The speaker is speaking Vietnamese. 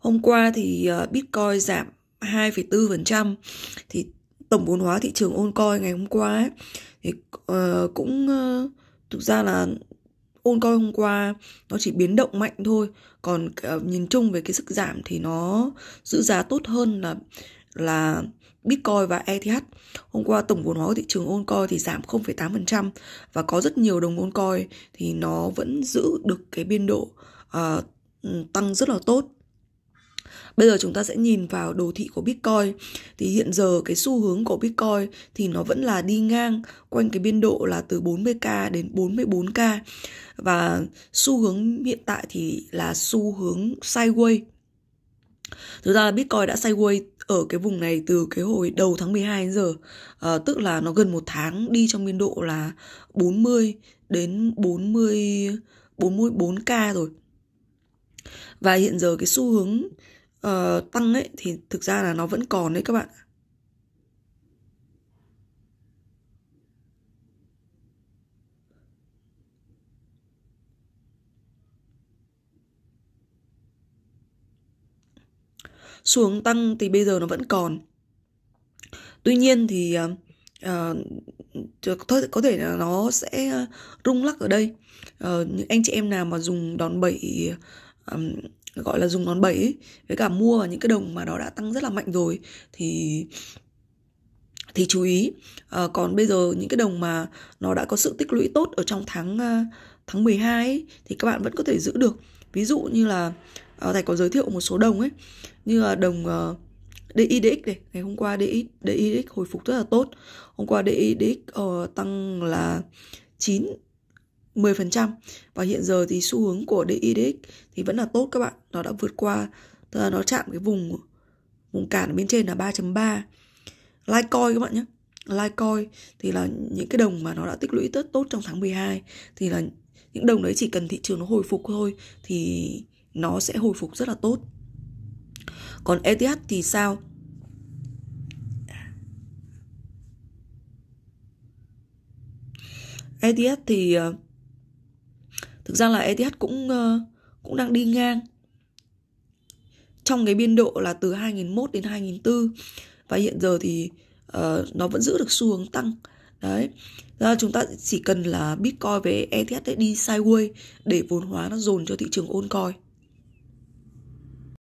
Hôm qua thì ờ, Bitcoin giảm 2,4% thì tổng vốn hóa thị trường Oncoin ngày hôm qua ấy, thì uh, cũng uh, thực ra là Oncoin hôm qua nó chỉ biến động mạnh thôi, còn uh, nhìn chung về cái sức giảm thì nó giữ giá tốt hơn là là Bitcoin và ETH. Hôm qua tổng vốn hóa của thị trường Oncoin thì giảm 0,8% và có rất nhiều đồng Oncoin thì nó vẫn giữ được cái biên độ uh, tăng rất là tốt Bây giờ chúng ta sẽ nhìn vào đồ thị của Bitcoin thì hiện giờ cái xu hướng của Bitcoin thì nó vẫn là đi ngang quanh cái biên độ là từ 40k đến 44k và xu hướng hiện tại thì là xu hướng sideways Thực ra là Bitcoin đã sideways ở cái vùng này từ cái hồi đầu tháng 12 đến giờ à, Tức là nó gần một tháng đi trong biên độ là 40 đến 40 44k rồi Và hiện giờ cái xu hướng uh, tăng ấy thì thực ra là nó vẫn còn đấy các bạn xuống tăng thì bây giờ nó vẫn còn tuy nhiên thì uh, có thể là nó sẽ rung lắc ở đây uh, những anh chị em nào mà dùng đòn bẩy um, gọi là dùng đòn bẩy ấy, với cả mua vào những cái đồng mà nó đã tăng rất là mạnh rồi thì thì chú ý à, còn bây giờ những cái đồng mà nó đã có sự tích lũy tốt ở trong tháng ờ, tháng 12 ấy, thì các bạn vẫn có thể giữ được ví dụ như là à, thầy có giới thiệu một số đồng ấy như là đồng uh, DIDX này ngày hôm qua DI, DIDX hồi phục rất là tốt hôm qua DIDX uh, tăng là 9 10% và hiện giờ thì xu hướng của DIDX thì vẫn là tốt các bạn nó đã vượt qua tức là nó chạm cái vùng vùng cản bên trên là 3.3 Litecoin các bạn nhé Litecoin thì là những cái đồng mà nó đã tích lũy rất tốt trong tháng 12 thì là những đồng đấy chỉ cần thị trường nó hồi phục thôi thì nó sẽ hồi phục rất là tốt còn ETH thì sao ETH thì ờ, thực ra là ETH cũng ờ, cũng đang đi ngang trong cái biên độ là từ 2001 đến 2004 và hiện giờ thì uh, nó vẫn giữ được xu hướng tăng đấy ra chúng ta chỉ cần là bitcoin với ETH đi sideways để vốn hóa nó dồn cho thị trường ôn coi